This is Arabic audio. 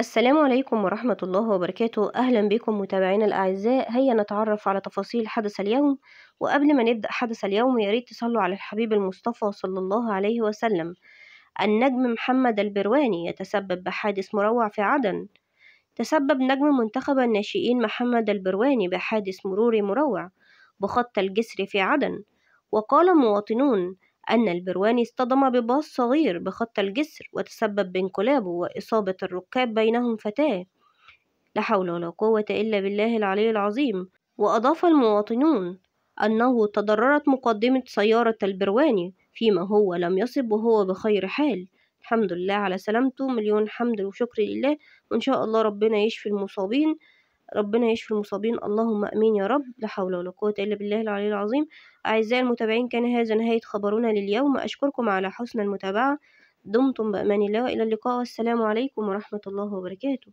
السلام عليكم ورحمة الله وبركاته أهلا بكم متابعينا الأعزاء هيا نتعرف على تفاصيل حدث اليوم وقبل ما نبدأ حدث اليوم ياريت تصلوا على الحبيب المصطفى صلى الله عليه وسلم النجم محمد البرواني يتسبب بحادث مروع في عدن تسبب نجم منتخب الناشئين محمد البرواني بحادث مروري مروع بخط الجسر في عدن وقال مواطنون أن البرواني اصطدم بباص صغير بخط الجسر وتسبب بانقلابه وإصابة الركاب بينهم فتاة لا حول ولا قوة إلا بالله العلي العظيم وأضاف المواطنون أنه تضررت مقدمة سيارة البرواني فيما هو لم يصب وهو بخير حال الحمد لله على سلامته مليون حمد وشكر لله وإن شاء الله ربنا يشفي المصابين ربنا يشفي المصابين اللهم امين يا رب لا حول ولا قوه الا بالله العلي العظيم اعزائي المتابعين كان هذا نهايه خبرنا لليوم اشكركم على حسن المتابعه دمتم بامان الله والى اللقاء والسلام عليكم ورحمه الله وبركاته